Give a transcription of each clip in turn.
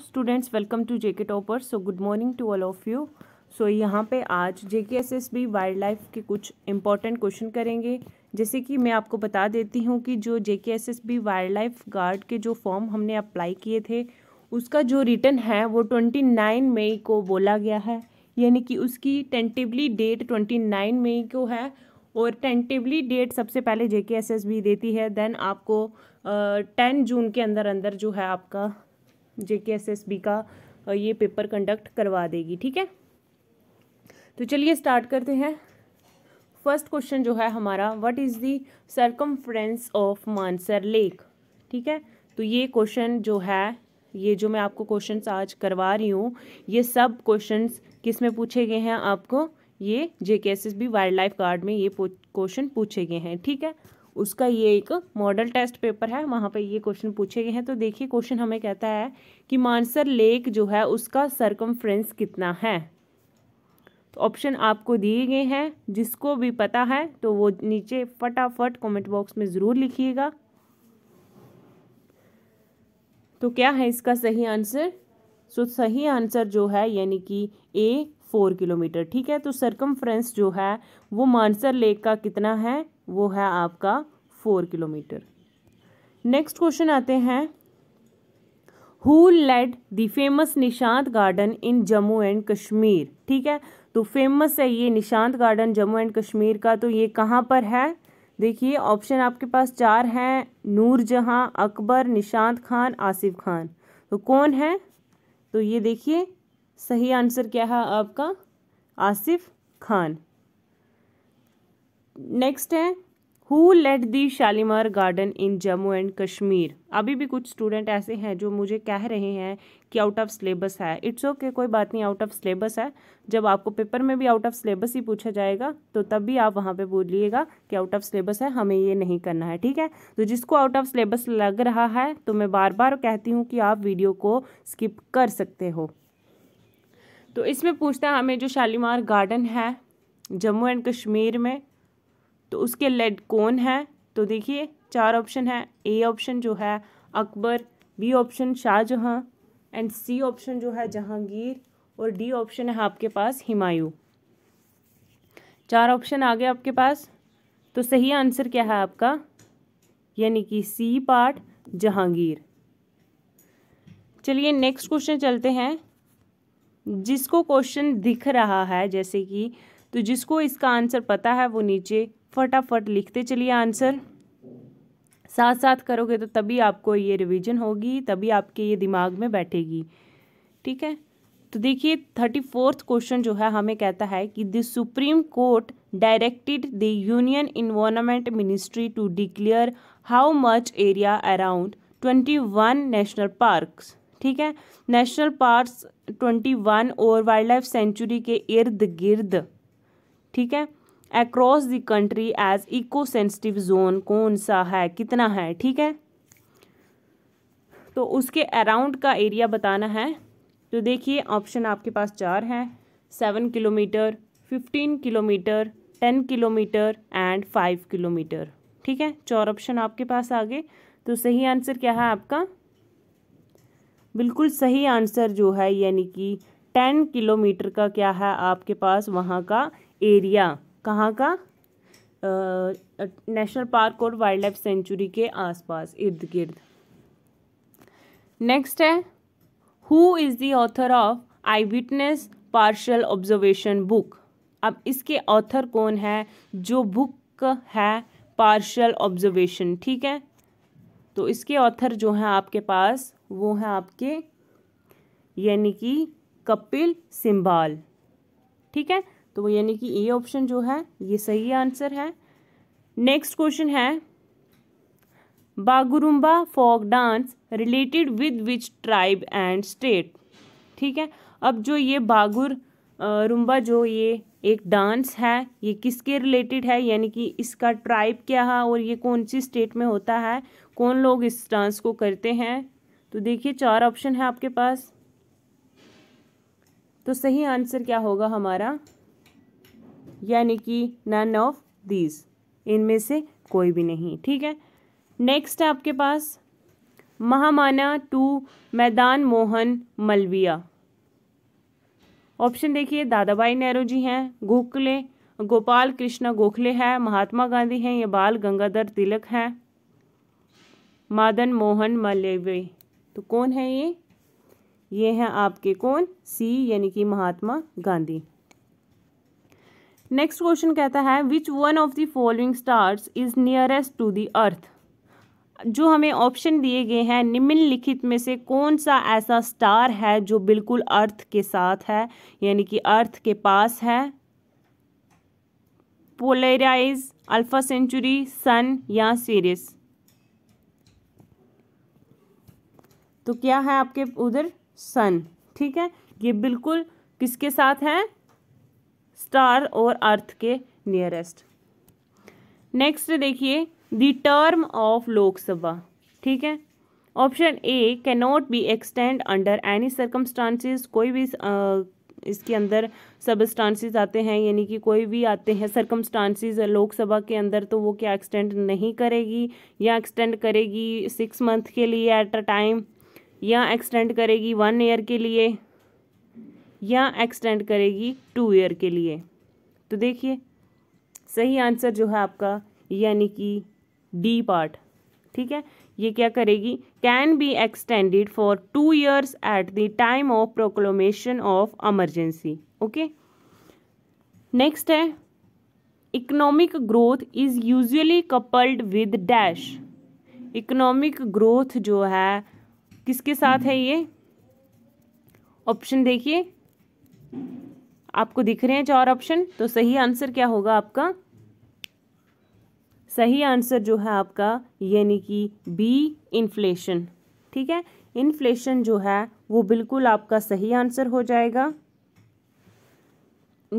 Students welcome to JK topper so good morning to all of you so यहाँ पे आज जेके B wild life के कुछ important question करेंगे जैसे कि मैं आपको बता देती हूँ कि जो JK B wildlife guard के जो फॉर्म हमने अप्लाई किए थे उसका जो रिटर्न है वो ट्वेंटी नाइन मई को बोला गया है यानी कि उसकी tentatively date twenty nine May को है और टेंटिवली डेट सबसे पहले जे के एस एस बी देती है देन आपको टेन जून के अंदर अंदर जो है आपका बी का ये पेपर कंडक्ट करवा देगी ठीक है तो चलिए स्टार्ट करते हैं फर्स्ट क्वेश्चन जो है हमारा what is the friends of Mansar lake ठीक है तो ये क्वेश्चन जो है ये जो मैं आपको क्वेश्चंस आज करवा रही हूँ ये सब क्वेश्चंस किस में पूछे गए हैं आपको ये J K S S B wildlife guard में ये क्वेश्चन पूछे गए हैं ठीक है उसका ये एक मॉडल टेस्ट पेपर है वहाँ पे ये क्वेश्चन पूछे गए हैं तो देखिए क्वेश्चन हमें कहता है कि मानसर लेक जो है उसका सरकमफ्रेंस कितना है तो ऑप्शन आपको दिए गए हैं जिसको भी पता है तो वो नीचे फटाफट कमेंट बॉक्स में ज़रूर लिखिएगा तो क्या है इसका सही आंसर सो so, सही आंसर जो है यानी कि ए फोर किलोमीटर ठीक है तो सरकमफ्रेंस जो है वो मानसर लेक का कितना है वो है आपका फोर किलोमीटर नेक्स्ट क्वेश्चन आते हैं who laid the famous Nishant garden in Jammu and Kashmir ठीक है तो फेमस है ये निशांत गार्डन जम्मू एंड कश्मीर का तो ये कहाँ पर है देखिए ऑप्शन आपके पास चार हैं जहाँ अकबर निशांत खान आसिफ खान तो कौन है तो ये देखिए सही आंसर क्या है आपका आसिफ खान नेक्स्ट है who laid the Shalimar garden in Jammu and Kashmir अभी भी कुछ स्टूडेंट ऐसे हैं जो मुझे कह रहे हैं कि आउट ऑफ सिलेबस है इट्स ओके okay, कोई बात नहीं आउट ऑफ सिलेबस है जब आपको पेपर में भी आउट ऑफ सिलेबस ही पूछा जाएगा तो तब भी आप वहाँ पे बोलिएगा कि आउट ऑफ सिलेबस है हमें ये नहीं करना है ठीक है तो जिसको आउट ऑफ सिलेबस लग रहा है तो मैं बार बार कहती हूँ कि आप वीडियो को स्किप कर सकते हो तो इसमें पूछता है हमें जो शालीमार गार्डन है जम्मू एंड कश्मीर में तो उसके लेड कौन है तो देखिए चार ऑप्शन है ए ऑप्शन जो है Akbar B option Shahjahan and C option जो है जहांगीर और डी ऑप्शन है आपके पास हिमायू चार ऑप्शन आ गए आपके पास तो सही आंसर क्या है आपका यानी कि सी पार्ट जहांगीर चलिए नेक्स्ट क्वेश्चन चलते हैं जिसको क्वेश्चन दिख रहा है जैसे कि तो जिसको इसका आंसर पता है वो नीचे फटाफट लिखते चलिए आंसर साथ साथ करोगे तो तभी आपको ये रिवीजन होगी तभी आपके ये दिमाग में बैठेगी ठीक है तो देखिए थर्टी फोर्थ क्वेश्चन जो है हमें कहता है कि the Supreme Court directed the Union environment ministry to declare how much area around twenty one national parks ठीक है नेशनल पार्क्स ट्वेंटी वन और वाइल्ड लाइफ सेंचुरी के इर्द गिर्द ठीक है across the country as eco sensitive zone कौन सा है कितना है ठीक है तो उसके अराउंड का एरिया बताना है तो देखिए ऑप्शन आपके पास चार हैं seven kilometre fifteen kilometre ten kilometre and five kilometre ठीक है चार ऑप्शन आपके पास आ गए तो सही आंसर क्या है आपका बिल्कुल सही आंसर जो है यानी कि टेन किलोमीटर का क्या है आपके पास वहाँ का एरिया कहाँ का नेशनल पार्क और वाइल्ड लाइफ सेंचुरी के आसपास इर्द गिर्द नेक्स्ट है who is the author of eyewitness partial observation book अब इसके ऑथर कौन है जो बुक है पार्शल ऑब्जर्वेशन ठीक है तो इसके ऑथर जो हैं आपके पास वो हैं आपके यानी कि कपिल सिंबाल ठीक है तो यानी कि ए ऑप्शन जो है ये सही आंसर है नेक्स्ट क्वेश्चन है Bagurumba folk dance related with which tribe and state ठीक है अब जो ये बागुर रुम्बा जो ये एक डांस है ये किसके रिलेटेड है यानी कि इसका ट्राइब क्या है और ये कौन सी स्टेट में होता है कौन लोग इस डांस को करते हैं तो देखिए चार ऑप्शन है आपके पास तो सही आंसर क्या होगा हमारा यानी कि नन ऑफ दीज इनमें से कोई भी नहीं ठीक है नेक्स्ट आपके पास महामाना टू मैदान मोहन मलविया ऑप्शन देखिए दादाबाई नेहरू जी हैं गोखले गोपाल कृष्णा गोखले हैं महात्मा गांधी हैं या बाल गंगाधर तिलक हैं मादन मोहन मलवे तो कौन है ये ये हैं आपके कौन सी यानी कि महात्मा गांधी नेक्स्ट क्वेश्चन कहता है which one of the following stars is nearest to the earth जो हमें ऑप्शन दिए गए हैं निम्नलिखित में से कौन सा ऐसा स्टार है जो बिल्कुल अर्थ के साथ है यानी कि अर्थ के पास है पोलराइज अल्फा सेंचुरी सन या सीरियस तो क्या है आपके उधर सन ठीक है ये बिल्कुल किसके साथ है स्टार और अर्थ के नियरेस्ट नेक्स्ट देखिए द टर्म ऑफ लोकसभा ठीक है option A cannot be extend under any circumstances कोई भी इसके अंदर सबस्टांसिस आते हैं यानी कि कोई भी आते हैं सर्कमस्टांसिस लोकसभा के अंदर तो वो क्या एक्सटेंड नहीं करेगी या एक्सटेंड करेगी सिक्स मंथ के लिए एट अ टाइम या एक्सटेंड करेगी वन ईयर के लिए यहाँ एक्सटेंड करेगी टू ईयर के लिए तो देखिए सही आंसर जो है आपका यानी कि डी पार्ट ठीक है ये क्या करेगी can be extended for two years at the time of proclamation of emergency okay next है economic growth is usually coupled with dash economic growth जो है किसके साथ है ये ऑप्शन देखिए आपको दिख रहे हैं चार ऑप्शन तो सही आंसर क्या होगा आपका सही आंसर जो है आपका यानी कि बी इन्फ्लेशन ठीक है इन्फ्लेशन जो है वो बिल्कुल आपका सही आंसर हो जाएगा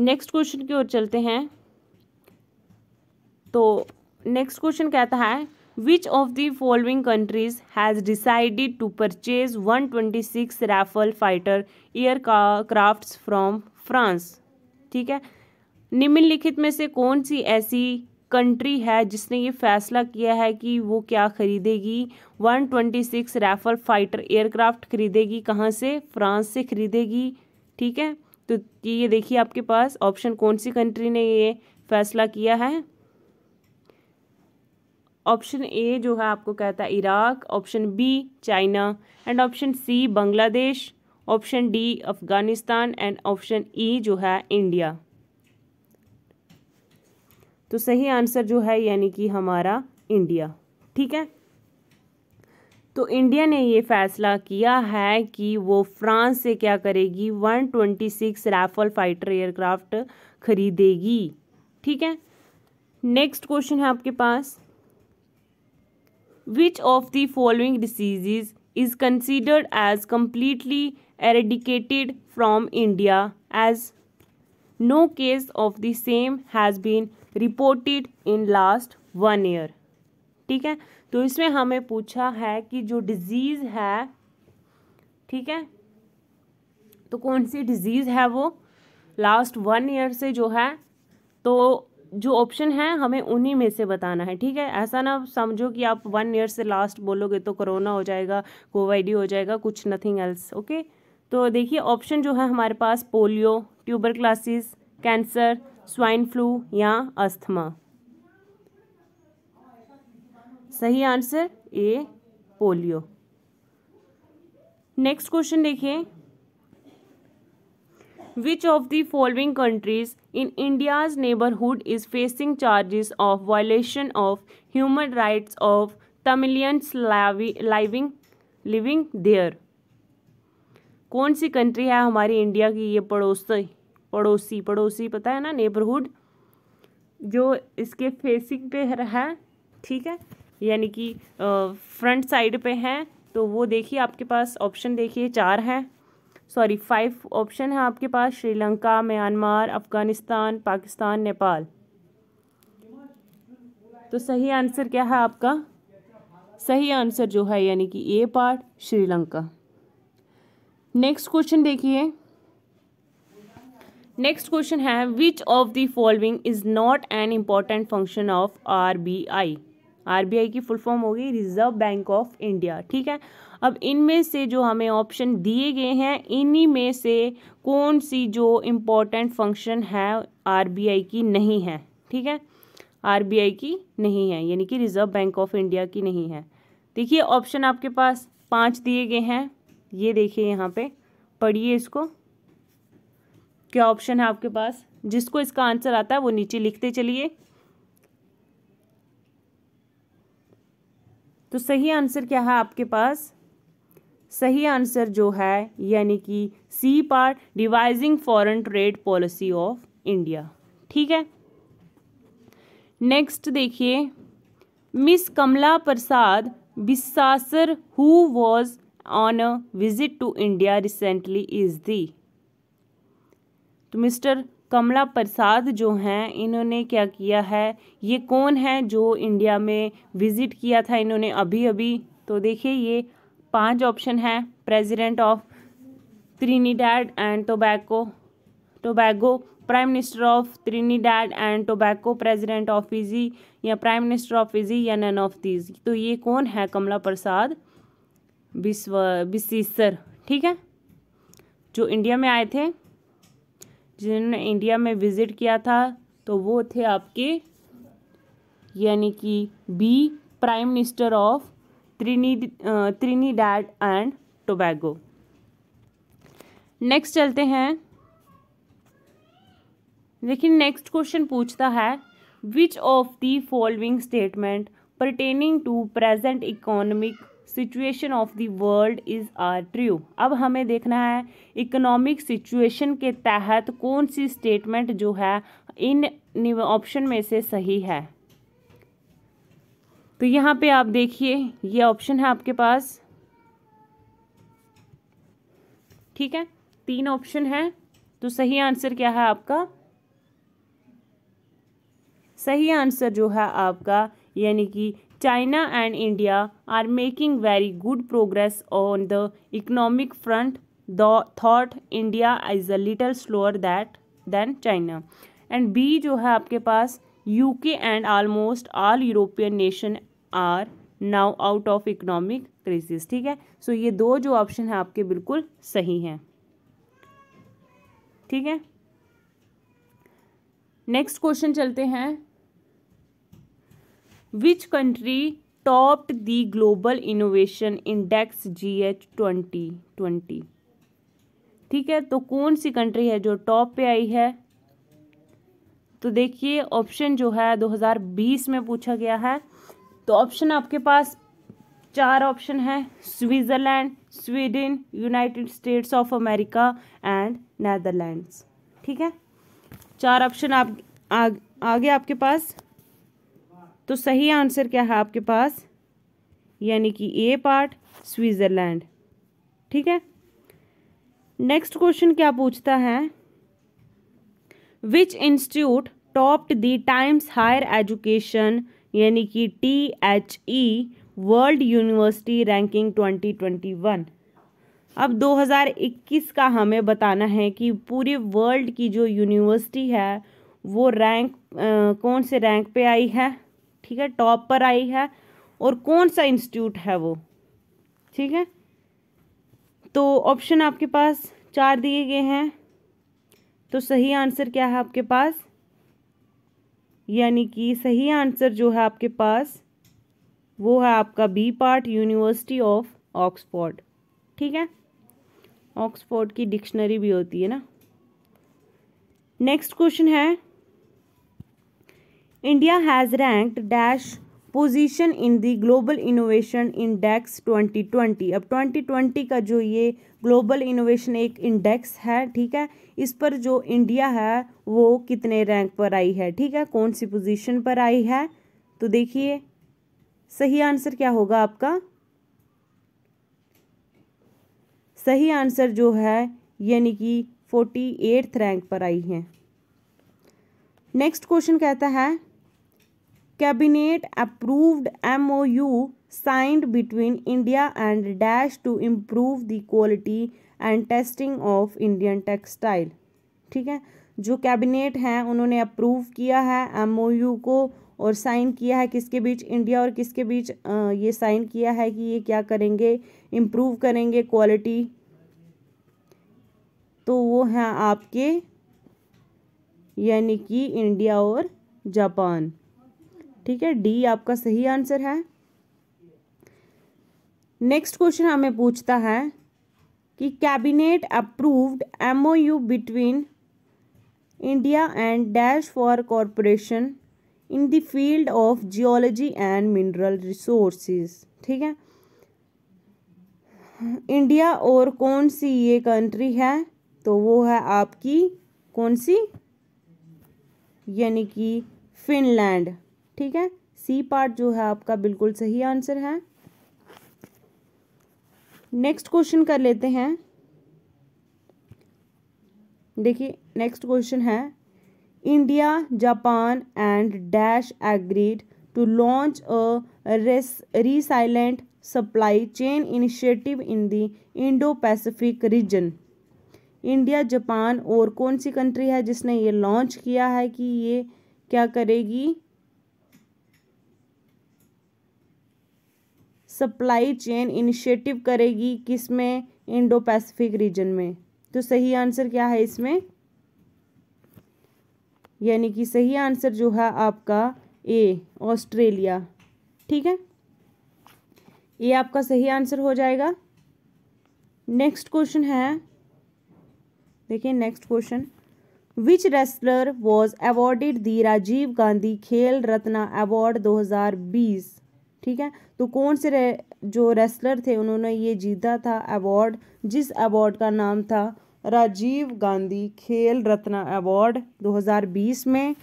नेक्स्ट क्वेश्चन की ओर चलते हैं तो नेक्स्ट क्वेश्चन कहता है which of the following countries has decided to purchase 126 rafale fighter aircrafts from France ठीक है निम्नलिखित में से कौन सी ऐसी कंट्री है जिसने ये फैसला किया है कि वो क्या खरीदेगी 126 रैफल फाइटर एयरक्राफ्ट खरीदेगी कहाँ से फ्रांस से खरीदेगी ठीक है तो ये देखिए आपके पास ऑप्शन कौन सी कंट्री ने ये फैसला किया है ऑप्शन ए जो है आपको कहता है Iraq option B China and option C Bangladesh option D Afghanistan and option E जो है इंडिया तो सही आंसर जो है यानी कि हमारा इंडिया ठीक है तो इंडिया ने ये फैसला किया है कि वो फ्रांस से क्या करेगी 126 राइफल फाइटर एयरक्राफ्ट खरीदेगी ठीक है नेक्स्ट क्वेश्चन है आपके पास which of the following diseases is considered as completely eradicated from India as no case of the same has been reported in last one year ठीक है तो इसमें हमें पूछा है कि जो डिजीज़ है ठीक है तो कौन सी डिजीज़ है वो लास्ट वन ईयर से जो है तो जो ऑप्शन है हमें उन्हीं में से बताना है ठीक है ऐसा ना समझो कि आप वन ईयर से लास्ट बोलोगे तो कोरोना हो जाएगा कोवाइडी हो जाएगा कुछ नथिंग एल्स ओके तो देखिए ऑप्शन जो है हमारे पास polio tuberculosis cancer swine flu या अस्थमा सही answer A polio next question देखिए which of the following countries in India's neighborhood is facing charges of violation of human rights of Tamilians living living there? कौन सी country है हमारी India की ये पड़ोसी पड़ोसी पड़ोसी पता है ना नेबरहुड जो इसके फेसिंग पे है ठीक है यानी कि फ्रंट साइड पे हैं तो वो देखिए आपके पास ऑप्शन देखिए चार हैं सॉरी फाइव ऑप्शन है आपके पास श्रीलंका म्यांमार अफ़गानिस्तान पाकिस्तान नेपाल तो सही आंसर क्या है आपका सही आंसर जो है यानी कि A part Sri Lanka next question देखिए नेक्स्ट क्वेश्चन है which of the following is not an important function of R B I RBI की फुल फॉर्म होगी रिजर्व बैंक ऑफ इंडिया ठीक है अब इनमें से जो हमें ऑप्शन दिए गए हैं इन्हीं में से कौन सी जो इम्पोर्टेंट फंक्शन है आरबीआई की नहीं है ठीक है आरबीआई की नहीं है यानी कि रिजर्व बैंक ऑफ इंडिया की नहीं है देखिए ऑप्शन आपके पास पांच दिए गए हैं ये देखिए यहाँ पे पढ़िए इसको क्या ऑप्शन है आपके पास जिसको इसका आंसर आता है वो नीचे लिखते चलिए तो सही आंसर क्या है आपके पास सही आंसर जो है यानी कि C part revising foreign trade policy of India ठीक है नेक्स्ट देखिए miss Kamla Persad Bissessar who was on a visit to India recently is the तो मिस्टर कमला प्रसाद जो हैं इन्होंने क्या किया है ये कौन है जो इंडिया में विज़िट किया था इन्होंने अभी अभी तो देखिए ये पांच ऑप्शन है president of Trinidad and tobacco Tobago prime minister of Trinidad and tobacco president of Fiji या प्राइम मिनिस्टर ऑफ फिजी या नन ऑफ दीज तो ये कौन है कमला प्रसाद विश्व बिस्सर ठीक है जो इंडिया में आए थे जिन्होंने इंडिया में विज़िट किया था तो वो थे आपके यानी कि B prime minister of Trinidad and Tobago next चलते हैं लेकिन नेक्स्ट क्वेश्चन पूछता है which of the following statement pertaining to present economic situation of the world is are true अब हमें देखना है इकोनॉमिक सिचुएशन के तहत कौन सी स्टेटमेंट जो है इन ऑप्शन में से सही है तो यहाँ पे आप देखिए ये ऑप्शन है आपके पास ठीक है तीन ऑप्शन है तो सही आंसर क्या है आपका सही आंसर जो है आपका यानी कि China and India are making very good progress on the economic front, though thought India is a little slower that than China. And B जो है आपके पास UK and almost all European nation are now out of economic crisis ठीक है सो so, ये दो जो option है आपके बिल्कुल सही हैं ठीक है नेक्स्ट क्वेश्चन चलते हैं topped the global innovation index G H twenty twenty ठीक है तो कौन सी कंट्री है जो टॉप पे आई है तो देखिए ऑप्शन जो है 2020 में पूछा गया है तो ऑप्शन आपके पास चार ऑप्शन है Switzerland Sweden United States of America and Netherland ठीक है चार ऑप्शन आप आ, आगे आपके पास तो सही आंसर क्या है आपके पास यानी कि ए पार्ट स्विट्ज़रलैंड ठीक है नेक्स्ट क्वेश्चन क्या पूछता है which institute topped the Times higher education यानी कि T H E world university ranking 2021 अब 2021 का हमें बताना है कि पूरे वर्ल्ड की जो यूनिवर्सिटी है वो रैंक आ, कौन से रैंक पे आई है ठीक है टॉप पर आई है और कौन सा इंस्टीट्यूट है वो ठीक है तो ऑप्शन आपके पास चार दिए गए हैं तो सही आंसर क्या है आपके पास यानी कि सही आंसर जो है आपके पास वो है आपका B part university of Oxford ठीक है ऑक्सफोर्ड की डिक्शनरी भी होती है ना नेक्स्ट क्वेश्चन है India has ranked dash position in the global innovation index 2020 अब 2020 का जो ये ग्लोबल इनोवेशन एक इंडेक्स है ठीक है इस पर जो इंडिया है वो कितने रैंक पर आई है ठीक है कौन सी पोजीशन पर आई है तो देखिए सही आंसर क्या होगा आपका सही आंसर जो है यानी कि फोर्टी एट्थ रैंक पर आई है नेक्स्ट क्वेश्चन कहता है cabinet approved MOU signed between India and dash to improve the quality and testing of Indian textile ठीक है जो कैबिनेट हैं उन्होंने अप्रूव किया है एमओयू को और साइन किया है किसके बीच इंडिया और किसके बीच ये साइन किया है कि ये क्या करेंगे इम्प्रूव करेंगे क्वालिटी तो वो हैं आपके यानी कि इंडिया और जापान ठीक है डी आपका सही आंसर है नेक्स्ट क्वेश्चन हमें पूछता है कि cabinet approved MOU between India and dash for corporation in the field of geology and mineral resources ठीक है इंडिया और कौन सी ये कंट्री है तो वो है आपकी कौन सी यानी कि फिनलैंड ठीक है सी पार्ट जो है आपका बिल्कुल सही आंसर है नेक्स्ट क्वेश्चन कर लेते हैं देखिए नेक्स्ट क्वेश्चन है India Japan and dash agreed to launch a resilient supply chain initiative in the Indo Pacific region India Japan और कौन सी कंट्री है जिसने ये लॉन्च किया है कि ये क्या करेगी सप्लाई चेन इनिशिएटिव करेगी किस में इंडो पैसिफिक रीजन में तो सही आंसर क्या है इसमें यानी कि सही आंसर जो है आपका ए ऑस्ट्रेलिया ठीक है ये आपका सही आंसर हो जाएगा नेक्स्ट क्वेश्चन है देखिए next question which wrestler was awarded the Rajiv Gandhi Khel Ratna award 2020 ठीक है तो कौन से रे, जो रेसलर थे उन्होंने ये जीता था अवार्ड जिस अवार्ड का नाम था राजीव गांधी खेल रत्न अवार्ड 2020 में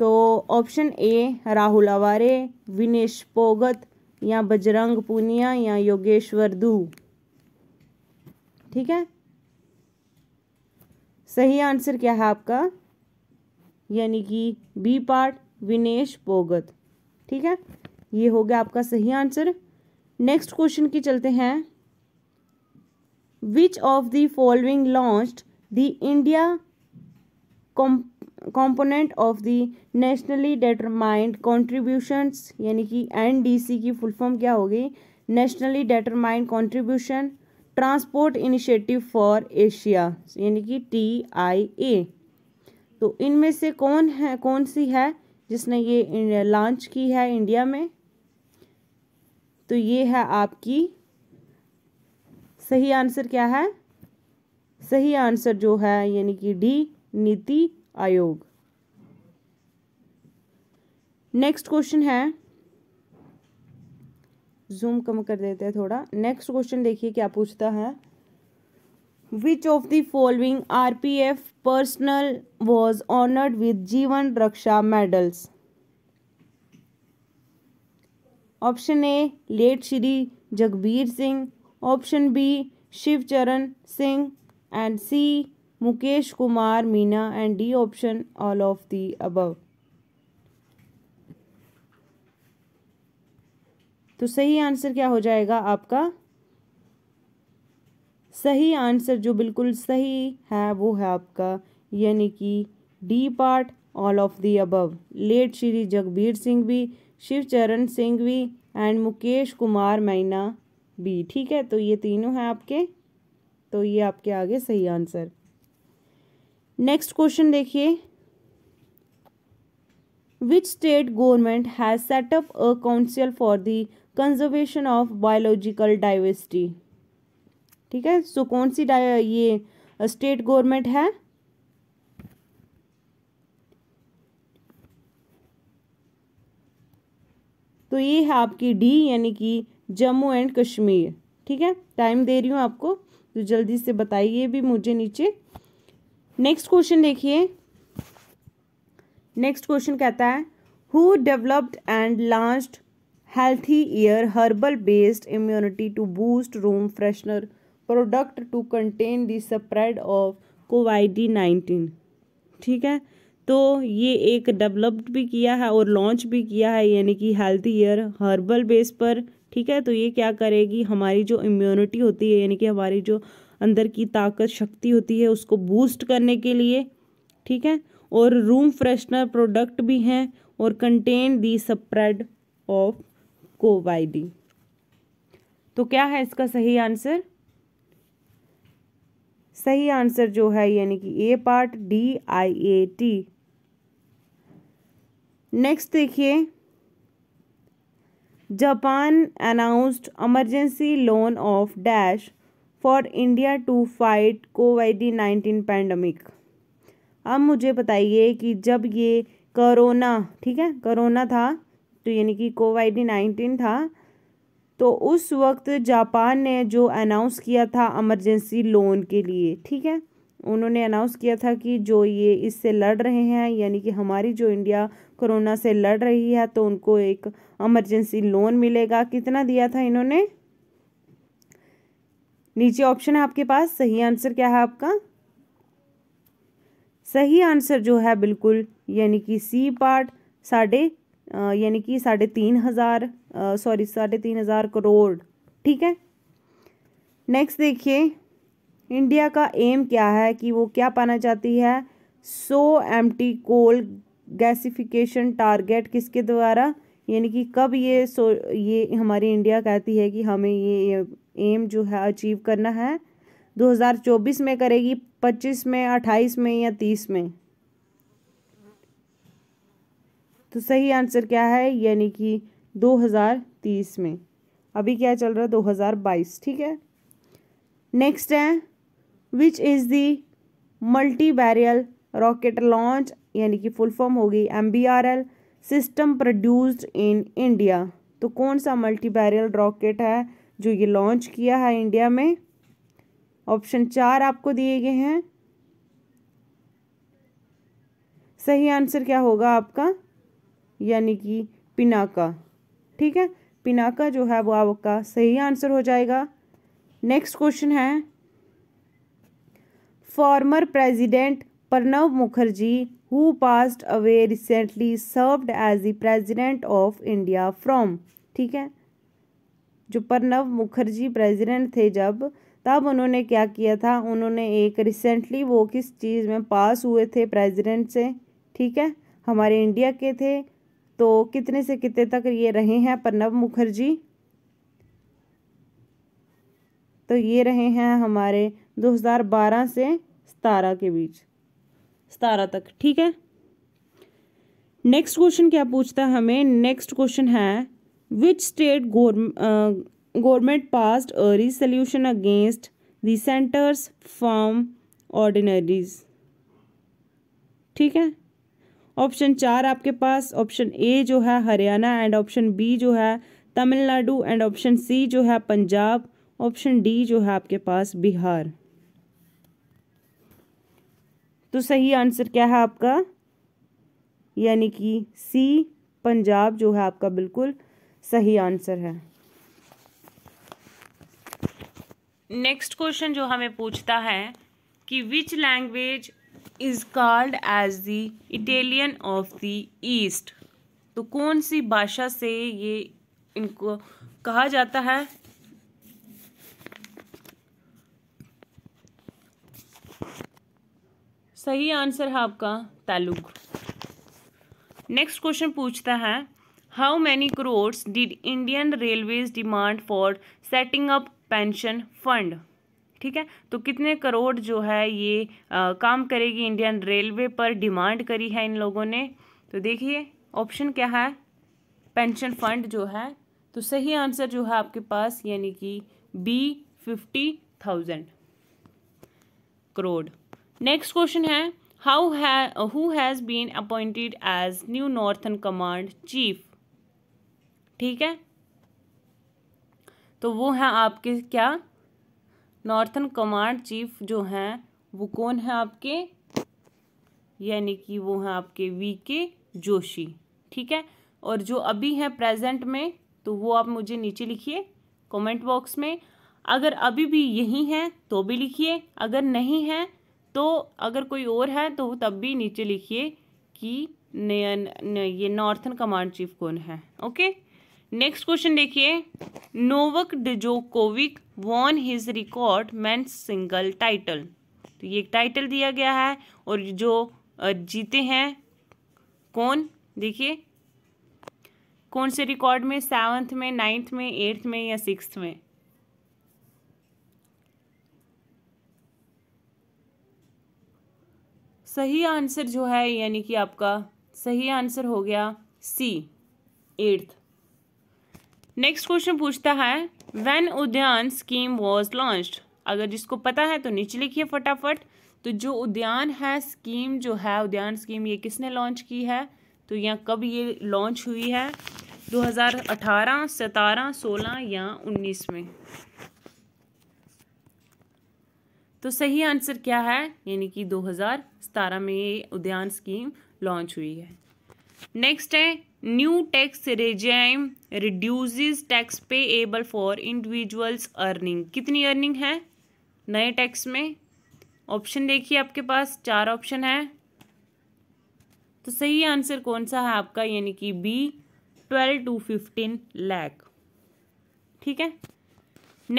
तो ऑप्शन ए राहुल अवारे विनेश पोगत या बजरंग पुनिया या योगेश्वर दू ठीक है सही आंसर क्या है आपका यानी कि बी पार्ट विनेश पोगत ठीक है ये हो गया आपका सही आंसर नेक्स्ट क्वेश्चन की चलते हैं which of the following launch the India component of the nationally determined contributions यानी कि सी की फुल फॉर्म क्या होगी nationally determined contribution transport initiative for Asia यानी कि टी आई ए तो इनमें से कौन है कौन सी है जिसने ये लॉन्च की है इंडिया में तो ये है आपकी सही आंसर क्या है सही आंसर जो है यानी कि D NITI Aayog next question है जूम कम कर देते हैं थोड़ा नेक्स्ट क्वेश्चन देखिए क्या पूछता है which of the following RPF personal was honoured with Jeevan Raksha medals option A late Shri Jagbir Singh option B Shivcharan Singh and C Mukesh Kumar Meena and D option all of the above तो सही आंसर क्या हो जाएगा आपका सही आंसर जो बिल्कुल सही है वो है आपका यानी कि D part all of the above late Shri Jagbir Singh भी शिव चरण सिंह भी एंड मुकेश कुमार मैना भी ठीक है तो ये तीनों हैं आपके तो ये आपके आगे सही आंसर नेक्स्ट क्वेश्चन देखिए which state government has set up a council for the conservation of biological diversity ठीक है सो so, कौन सी ये स्टेट uh, गवर्नमेंट है तो ये है आपकी डी यानी कि जम्मू एंड कश्मीर ठीक है टाइम दे रही हूँ आपको तो जल्दी से बताइए भी मुझे नीचे नेक्स्ट क्वेश्चन देखिए नेक्स्ट क्वेश्चन कहता है who developed and launched healthy air herbal based immunity to boost room freshener product to contain the spread of covid nineteen ठीक है तो ये एक डेवलप्ड भी किया है और लॉन्च भी किया है यानी कि हेल्थी ईयर हर्बल बेस पर ठीक है तो ये क्या करेगी हमारी जो इम्यूनिटी होती है यानी कि हमारी जो अंदर की ताकत शक्ति होती है उसको बूस्ट करने के लिए ठीक है और रूम फ्रेशनर प्रोडक्ट भी हैं और contain the spread of covid तो क्या है इसका सही आंसर सही आंसर जो है यानी कि A part D I A T next देखिए Japan announced emergency loan of dash for India to fight covid nineteen pandemic अब मुझे बताइए कि जब ये करोना ठीक है करोना था तो यानी कि कोविड नाइन्टीन था तो उस वक्त जापान ने जो अनाउंस किया था एमरजेंसी लोन के लिए ठीक है उन्होंने अनाउंस किया था कि जो ये इससे लड़ रहे हैं यानी कि हमारी जो इंडिया कोरोना से लड़ रही है तो उनको एक एमरजेंसी लोन मिलेगा कितना दिया था इन्होंने नीचे ऑप्शन है आपके पास सही आंसर क्या है आपका सही आंसर जो है बिल्कुल यानी कि सी पार्ट साढ़े यानी कि साढ़े तीन हज़ार सॉरी साढ़े तीन हज़ार करोड़ ठीक है नेक्स्ट देखिए इंडिया का एम क्या है कि वो क्या पाना चाहती है सो M T coal gasification target किसके द्वारा यानी कि कब ये सो ये हमारी इंडिया कहती है कि हमें ये एम जो है अचीव करना है 2024 में करेगी 25 में 28 में या 30 में तो सही आंसर क्या है यानी कि 2030 में अभी क्या चल रहा है 2022 ठीक है नेक्स्ट है which is the multi barrel rocket launch यानी कि फुल फॉर्म होगी M B R L system produced in India तो कौन सा मल्टी बैरियल रॉकेट है जो ये लॉन्च किया है इंडिया में ऑप्शन चार आपको दिए गए हैं सही आंसर क्या होगा आपका यानी कि पिनाका ठीक है पिनाका जो है वो आपका सही आंसर हो जाएगा नेक्स्ट क्वेश्चन है former president Pranab Mukherjee who passed away recently served as the president of India from ठीक है जो प्रणव मुखर्जी प्रेसिडेंट थे जब तब उन्होंने क्या किया था उन्होंने एक रिसेंटली वो किस चीज़ में पास हुए थे प्रेसिडेंट से ठीक है हमारे इंडिया के थे तो कितने से कितने तक ये रहे हैं प्रणब मुखर्जी तो ये रहे हैं हमारे 2012 से सतारह के बीच सतारह तक ठीक है नेक्स्ट क्वेश्चन क्या पूछता है हमें नेक्स्ट क्वेश्चन है which state government pass a resolution against देंटर्स सेंटर्स फॉर्म ऑर्डिनरीज ठीक है ऑप्शन चार आपके पास ऑप्शन ए जो है हरियाणा एंड ऑप्शन बी जो है तमिलनाडु एंड ऑप्शन सी जो है पंजाब ऑप्शन डी जो है आपके पास बिहार तो सही आंसर क्या है आपका यानी कि सी पंजाब जो है आपका बिल्कुल सही आंसर है नेक्स्ट क्वेश्चन जो हमें पूछता है कि which language is called as the Italian of the east तो कौन सी भाषा से ये इनको कहा जाता है सही आंसर है आपका तालुक नेक्स्ट क्वेश्चन पूछता है how many crores did Indian railways demand for setting up pension fund ठीक है तो कितने करोड़ जो है ये आ, काम करेगी इंडियन रेलवे पर डिमांड करी है इन लोगों ने तो देखिए ऑप्शन क्या है पेंशन फंड जो है तो सही आंसर जो है आपके पास यानी कि B fifty thousand crore next question है हाउ है who has been appointed as new northern command chief ठीक है तो वो है आपके क्या नॉर्थन कमांड चीफ जो हैं वो कौन है आपके यानी कि वो हैं आपके वी के जोशी ठीक है और जो अभी हैं प्रेजेंट में तो वो आप मुझे नीचे लिखिए कमेंट बॉक्स में अगर अभी भी यही हैं तो भी लिखिए अगर नहीं हैं तो अगर कोई और है तो तब भी नीचे लिखिए कि ये नॉर्थन कमांड चीफ कौन है ओके नेक्स्ट क्वेश्चन देखिए Novak Djokovic won his record मैं सिंगल टाइटल तो ये टाइटल दिया गया है और जो जीते हैं कौन देखिए कौन से रिकॉर्ड में सेवन्थ में नाइन्थ में एट्थ में या सिक्स में सही आंसर जो है यानी कि आपका सही आंसर हो गया सी एट्थ नेक्स्ट क्वेश्चन पूछता है व्हेन उद्यान स्कीम वाज लॉन्च्ड अगर जिसको पता है तो नीचे लिखिए फटाफट तो जो उद्यान है स्कीम जो है उद्यान स्कीम ये किसने लॉन्च की है तो यहाँ कब ये लॉन्च हुई है 2018, 17, 16 या 19 में तो सही आंसर क्या है यानी कि 2017 में ये उद्यान स्कीम लॉन्च हुई है नेक्स्ट है tax tax reduce tax payable for individuals earning कितनी अर्निंग है नए टैक्स में ऑप्शन देखिए आपके पास चार ऑप्शन है तो सही आंसर कौन सा है आपका यानी कि B twelve to fifteen lakh ठीक है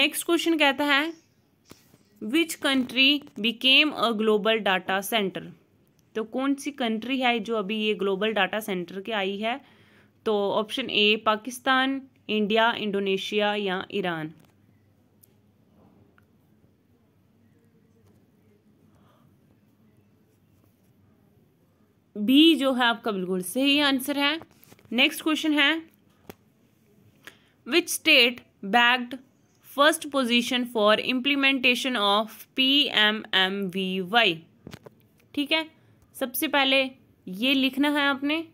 नेक्स्ट क्वेश्चन कहता है which country became a global data centre तो कौन सी कंट्री है जो अभी ये ग्लोबल डाटा सेंटर के आई है तो option A Pakistan India Indonesia या ईरान बी जो है आपका बिल्कुल सही आंसर है नेक्स्ट क्वेश्चन है which state bagged first position for implementation of P M M V Y ठीक है सबसे पहले ये लिखना है आपने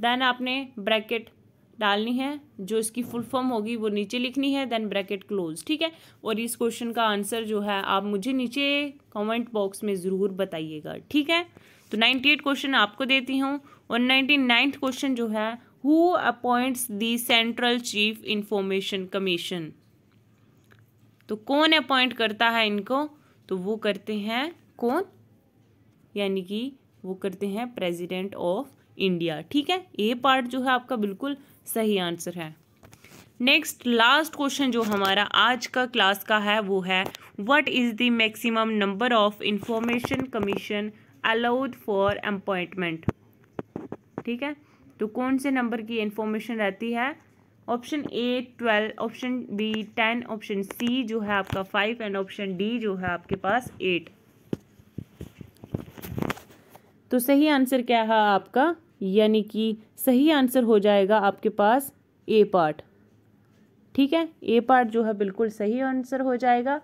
देन आपने ब्रैकेट डालनी है जो इसकी फुल फॉर्म होगी वो नीचे लिखनी है देन ब्रैकेट क्लोज ठीक है और इस क्वेश्चन का आंसर जो है आप मुझे नीचे कमेंट बॉक्स में ज़रूर बताइएगा ठीक है तो नाइन्टी एट क्वेश्चन आपको देती हूँ और नाइन्टी नाइन्थ क्वेश्चन जो है who appoints the central chief information commission तो कौन अपॉइंट करता है इनको तो वो करते हैं कौन यानी कि वो करते हैं प्रेजिडेंट ऑफ इंडिया ठीक है ए पार्ट जो है आपका बिल्कुल सही आंसर है नेक्स्ट लास्ट क्वेश्चन जो हमारा आज का क्लास का है वो है what is the maximum number of information commission allowed for appointment ठीक है तो कौन से नंबर की इंफॉर्मेशन रहती है option A twelve option B ten option C जो है आपका फाइव एंड ऑप्शन डी जो है आपके पास एट तो सही आंसर क्या है आपका यानी कि सही आंसर हो जाएगा आपके पास ए पार्ट ठीक है ए पार्ट जो है बिल्कुल सही आंसर हो जाएगा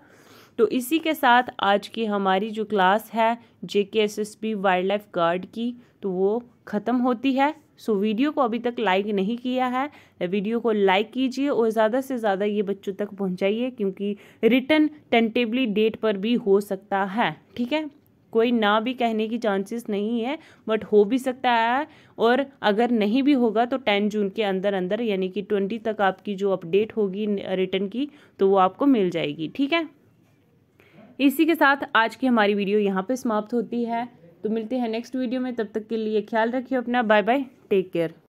तो इसी के साथ आज की हमारी जो क्लास है J K S S P wildlife guard की तो वो ख़त्म होती है सो वीडियो को अभी तक लाइक नहीं किया है वीडियो को लाइक कीजिए और ज़्यादा से ज़्यादा ये बच्चों तक पहुँचाइए क्योंकि रिटर्न टेंटेबली डेट पर भी हो सकता है ठीक है कोई ना भी कहने की चांसेस नहीं है बट हो भी सकता है और अगर नहीं भी होगा तो टेन जून के अंदर अंदर यानी कि ट्वेंटी तक आपकी जो अपडेट होगी रिटर्न की तो वो आपको मिल जाएगी ठीक है इसी के साथ आज की हमारी वीडियो यहाँ पे समाप्त होती है तो मिलते हैं नेक्स्ट वीडियो में तब तक के लिए ख्याल रखिए अपना बाय बाय टेक केयर